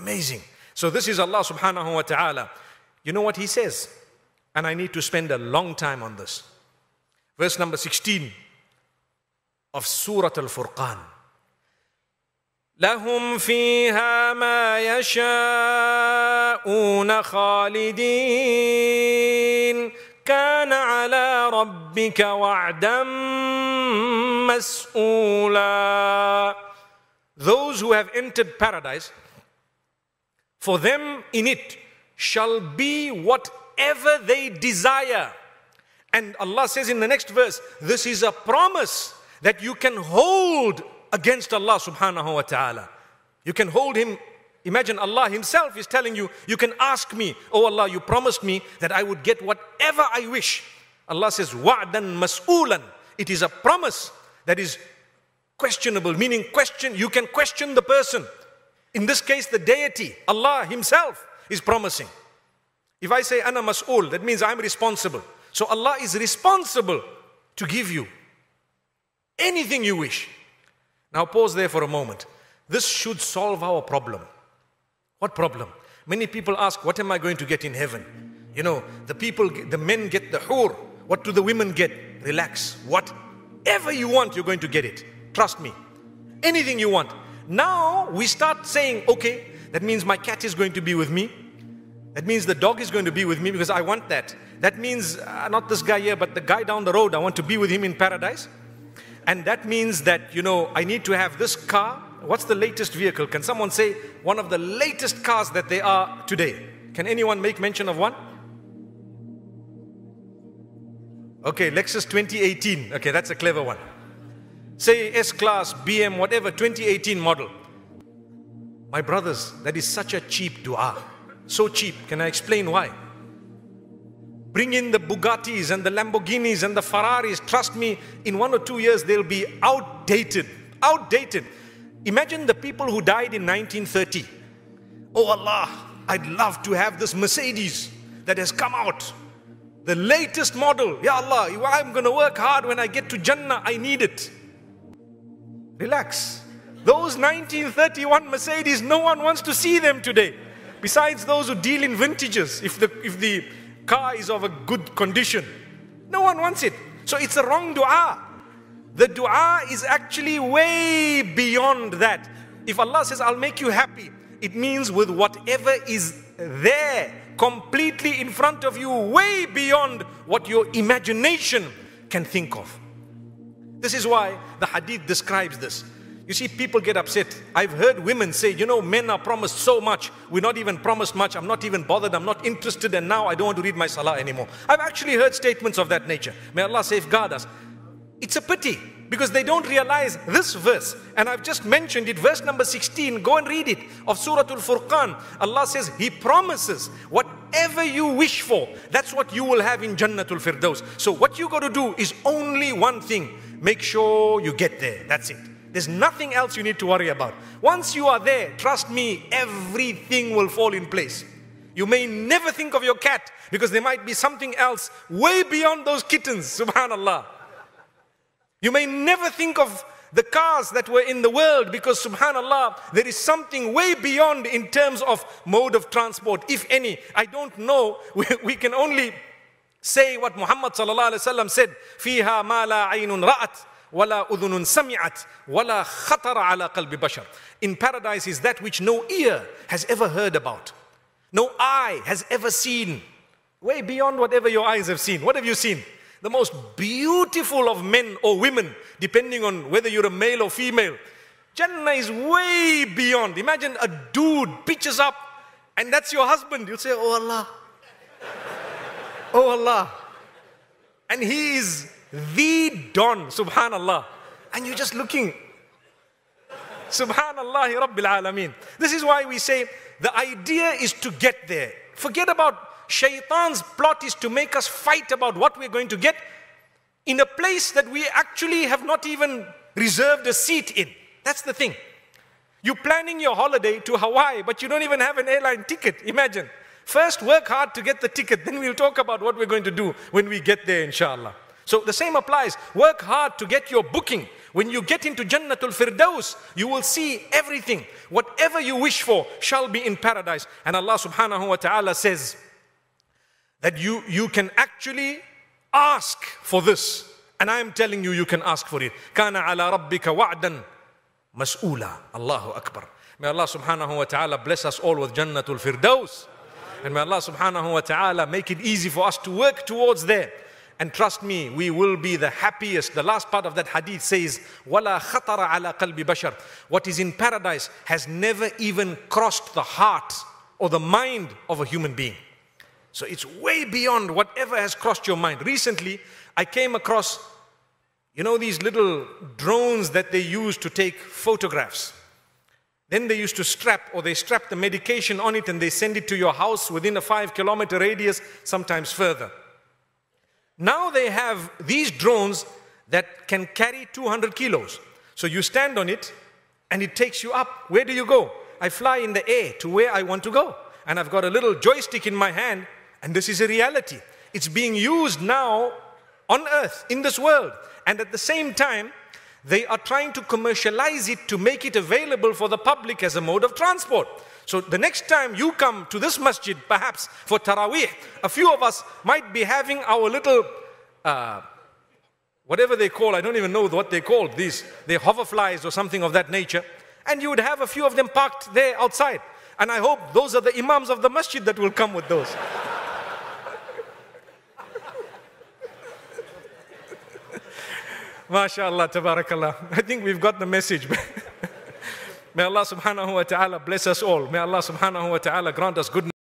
Amazing. So this is Allah subhanahu wa ta'ala. You know what he says? And I need to spend a long time on this. Verse number 16 of Surah Al Furqan. لهم فيها ما يشاءون خالدين كان على ربك وعدا مسؤولا Those who have entered paradise for them in it shall be whatever they desire. And Allah says in the next verse, this is a promise that you can hold against Allah subhanahu wa ta'ala. You can hold Him. Imagine Allah Himself is telling you, you can ask me, Oh Allah, you promised me that I would get whatever I wish. Allah says, Wa'dan mas'ulan. It is a promise that is questionable, meaning question, you can question the person. In this case, the deity, Allah Himself, is promising. If I say ana mas'ul, that means I'm responsible. So Allah is responsible to give you anything you wish. Now pause there for a moment. This should solve our problem. What problem? Many people ask, what am I going to get in heaven? You know, the people, the men get the hur. What do the women get? Relax. Whatever you want, you're going to get it. Trust me. Anything you want. Now we start saying, okay, that means my cat is going to be with me. That means the dog is going to be with me because I want that. That means uh, not this guy here, but the guy down the road, I want to be with him in paradise. And that means that, you know, I need to have this car. What's the latest vehicle? Can someone say one of the latest cars that they are today? Can anyone make mention of one? Okay, Lexus 2018. Okay, that's a clever one say S-Class, BM, whatever, 2018 model. My brothers, that is such a cheap dua. So cheap. Can I explain why? Bring in the Bugattis and the Lamborghinis and the Ferraris. Trust me, in one or two years, they'll be outdated. Outdated. Imagine the people who died in 1930. Oh Allah, I'd love to have this Mercedes that has come out. The latest model. Ya Allah, I'm going to work hard when I get to Jannah. I need it. Relax. Those 1931 Mercedes, no one wants to see them today. Besides those who deal in vintages, if the, if the car is of a good condition, no one wants it. So it's a wrong dua. The dua is actually way beyond that. If Allah says, I'll make you happy, it means with whatever is there, completely in front of you, way beyond what your imagination can think of. This is why the hadith describes this. You see, people get upset. I've heard women say, you know, men are promised so much. We're not even promised much. I'm not even bothered. I'm not interested. And now I don't want to read my salah anymore. I've actually heard statements of that nature. May Allah safeguard us. It's a pity because they don't realize this verse. And I've just mentioned it, verse number 16. Go and read it of Surah Al Furqan. Allah says, He promises whatever you wish for, that's what you will have in Jannatul Firdaus. So, what you got to do is only one thing Make sure you get there. That's it. There's nothing else you need to worry about. Once you are there, trust me, everything will fall in place. You may never think of your cat because there might be something else way beyond those kittens, subhanallah. You may never think of the cars that were in the world because subhanallah there is something way beyond in terms of mode of transport if any i don't know we, we can only Say what Muhammad said, فيها ما لا عين رأت ولا أذن سمعت ولا خطر على قلب بشر. In paradise is that which no ear has ever heard about. No eye has ever seen. Way beyond whatever your eyes have seen. What have you seen? The most beautiful of men or women, depending on whether you're a male or female. Jannah is way beyond. Imagine a dude pitches up and that's your husband. You'll say, Oh Allah, Oh Allah. And he is the Don, subhanallah. And you're just looking. Subhanallah Rabbil Alameen. This is why we say the idea is to get there. Forget about shaitan's plot is to make us fight about what we're going to get in a place that we actually have not even reserved a seat in. That's the thing. You're planning your holiday to Hawaii, but you don't even have an airline ticket. Imagine. First, work hard to get the ticket. Then we'll talk about what we're going to do when we get there, inshallah. So the same applies. Work hard to get your booking. When you get into Jannatul Firdaus, you will see everything. Whatever you wish for shall be in paradise. And Allah subhanahu wa ta'ala says that you, you can actually ask for this. And I am telling you, you can ask for it. Kana ala rabbika wa'dan mas'ula. Allahu Akbar. May Allah subhanahu wa ta'ala bless us all with Jannatul Firdaus. And may Allah subhanahu wa ta'ala make it easy for us to work towards there. And trust me, we will be the happiest. The last part of that hadith says, "Wala خَطَرَ عَلَى قَلْبِ What is in paradise has never even crossed the heart or the mind of a human being. So it's way beyond whatever has crossed your mind. Recently, I came across, you know, these little drones that they use to take photographs. Then they used to strap or they strap the medication on it and they send it to your house within a five kilometer radius, sometimes further. Now they have these drones that can carry 200 kilos. So you stand on it and it takes you up. Where do you go? I fly in the air to where I want to go. And I've got a little joystick in my hand and this is a reality. It's being used now on earth, in this world. And at the same time, they are trying to commercialize it to make it available for the public as a mode of transport. So the next time you come to this masjid, perhaps for Taraweeh, a few of us might be having our little, uh, whatever they call, I don't even know what they call these, they hoverflies or something of that nature. And you would have a few of them parked there outside. And I hope those are the imams of the masjid that will come with those. MashaAllah, tabarakallah. I think we've got the message. May Allah subhanahu wa ta'ala bless us all. May Allah subhanahu wa ta'ala grant us goodness.